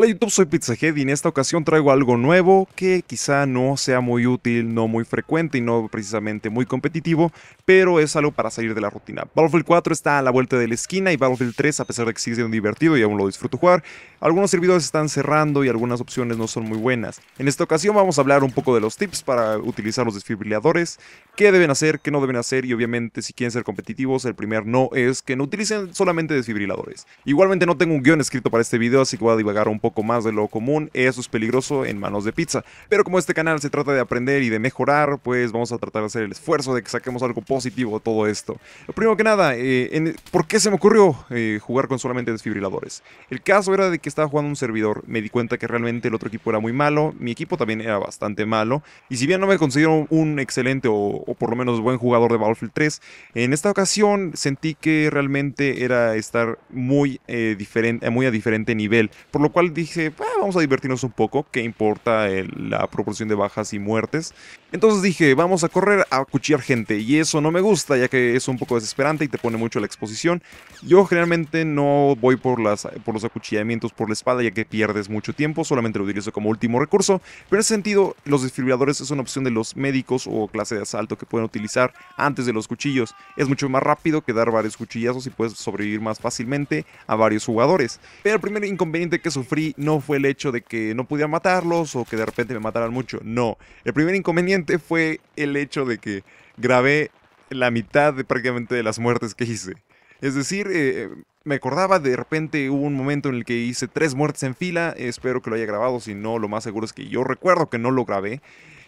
Hola YouTube, soy PizzaHead y en esta ocasión traigo algo nuevo que quizá no sea muy útil, no muy frecuente y no precisamente muy competitivo, pero es algo para salir de la rutina. Battlefield 4 está a la vuelta de la esquina y Battlefield 3, a pesar de que sigue siendo divertido y aún lo disfruto jugar, algunos servidores están cerrando y algunas opciones no son muy buenas. En esta ocasión vamos a hablar un poco de los tips para utilizar los desfibriladores, qué deben hacer, qué no deben hacer y obviamente si quieren ser competitivos el primer no es que no utilicen solamente desfibriladores. Igualmente no tengo un guión escrito para este video así que voy a divagar un poco poco más de lo común, eso es pues peligroso en manos de pizza. Pero como este canal se trata de aprender y de mejorar, pues vamos a tratar de hacer el esfuerzo de que saquemos algo positivo de todo esto. Lo primero que nada, eh, ¿por qué se me ocurrió eh, jugar con solamente desfibriladores? El caso era de que estaba jugando un servidor, me di cuenta que realmente el otro equipo era muy malo, mi equipo también era bastante malo, y si bien no me considero un excelente o, por lo menos buen jugador de Battlefield 3, en esta ocasión sentí que realmente era estar muy, eh, diferente, muy a diferente nivel, por lo cual dije, ah, vamos a divertirnos un poco, ¿qué importa eh, la proporción de bajas y muertes? Entonces dije, vamos a correr a cuchillar gente y eso no me gusta ya que es un poco desesperante y te pone mucho la exposición. Yo generalmente no voy por, las, por los acuchillamientos por la espada ya que pierdes mucho tiempo, solamente lo utilizo como último recurso, pero en ese sentido los desfibriladores es una opción de los médicos o clase de asalto que pueden utilizar antes de los cuchillos. Es mucho más rápido que dar varios cuchillazos y puedes sobrevivir más fácilmente a varios jugadores. Pero el primer inconveniente que sufrí no fue el hecho de que no pudiera matarlos o que de repente me mataran mucho. No, el primer inconveniente fue el hecho de que grabé la mitad de prácticamente de las muertes que hice. Es decir, eh, me acordaba de repente hubo un momento en el que hice tres muertes en fila. Espero que lo haya grabado. Si no, lo más seguro es que yo recuerdo que no lo grabé.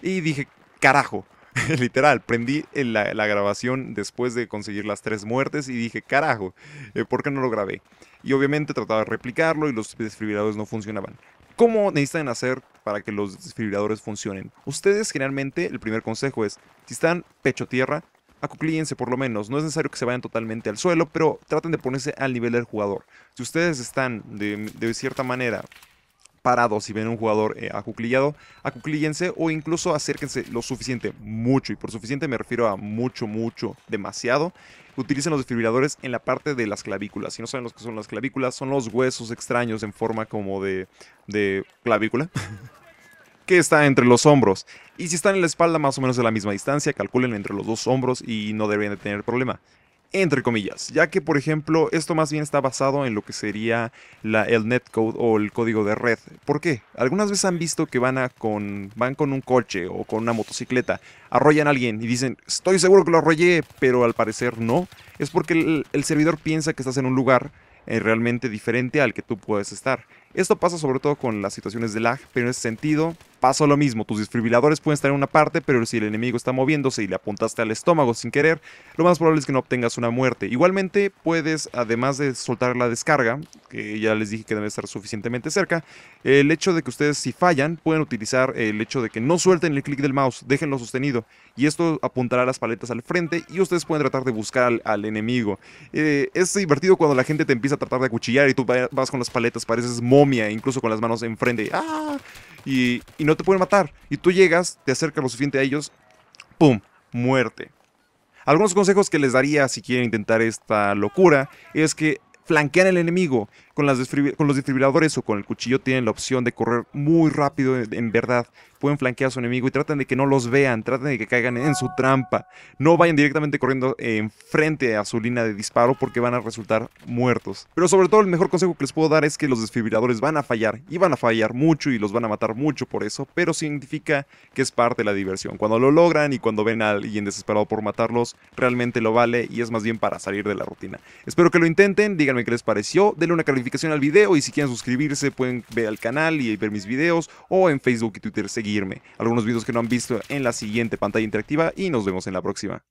Y dije, carajo. literal, prendí eh, la, la, grabación después de conseguir las tres muertes y dije, carajo, eh, ¿por qué no lo grabé? Y obviamente trataba de replicarlo y los desfibriladores no funcionaban. ¿Cómo necesitan hacer para que los desfibriladores funcionen? Ustedes generalmente, el primer consejo es, si están pecho tierra, acuclíense por lo menos. No es necesario que se vayan totalmente al suelo, pero traten de ponerse al nivel del jugador. Si ustedes están de cierta manera parados si ven un jugador eh, acuclillado, acuclíllense o incluso acérquense lo suficiente, mucho, y por suficiente me refiero a mucho, mucho, demasiado. Utilicen los desfibriladores en la parte de las clavículas. Si no saben lo que son las clavículas, son los huesos extraños en forma como de, de clavícula. que está entre los hombros. Y si están en la espalda más o menos a la misma distancia, calculen entre los dos hombros y no deberían de tener problema entre comillas, ya que por ejemplo esto más bien está basado en lo que sería el netcode o el código de red. ¿Por qué? Algunas veces han visto que van, con, van con un coche o con una motocicleta, arrollan a alguien y dicen, estoy seguro que lo arrollé, pero al parecer no. Es porque el, servidor piensa que estás en un lugar eh, realmente diferente al que tú puedes estar. Esto pasa sobre todo con las situaciones de lag, pero en ese sentido pasa lo mismo. Tus desfibriladores pueden estar en una parte, pero si el enemigo está moviéndose y le apuntaste al estómago sin querer, lo más probable es que no obtengas una muerte. Igualmente puedes, además de soltar la descarga, que ya les dije que debe estar suficientemente cerca, el hecho de que ustedes si fallan pueden utilizar el hecho de que no suelten el clic del mouse, déjenlo sostenido. Y esto apuntará las paletas al frente y ustedes pueden tratar de buscar al, enemigo. Eh, es divertido cuando la gente te empieza a tratar de acuchillar y tú vas con las paletas, pareces muy incluso con las manos enfrente. Ah", y, no te pueden matar. Y tú llegas, te acercas lo suficiente a ellos. ¡Pum! Muerte. Algunos consejos que les daría si quieren intentar esta locura es que flanquean el enemigo. Con, los desfibriladores o con el cuchillo tienen la opción de correr muy rápido, en verdad. Pueden flanquear a su enemigo y traten de que no los vean, traten de que caigan en su trampa. No vayan directamente corriendo eh, enfrente a su línea de disparo porque van a resultar muertos. Pero sobre todo el mejor consejo que les puedo dar es que los desfibriladores van a fallar y van a fallar mucho y los van a matar mucho por eso, pero significa que es parte de la diversión. Cuando lo logran y cuando ven a alguien desesperado por matarlos, realmente lo vale y es más bien para salir de la rutina. Espero que lo intenten, díganme qué les pareció, denle una carita al video y si quieren suscribirse pueden ver al canal y ver mis videos o en Facebook y Twitter seguirme. Algunos videos que no han visto en la siguiente pantalla interactiva y nos vemos en la próxima.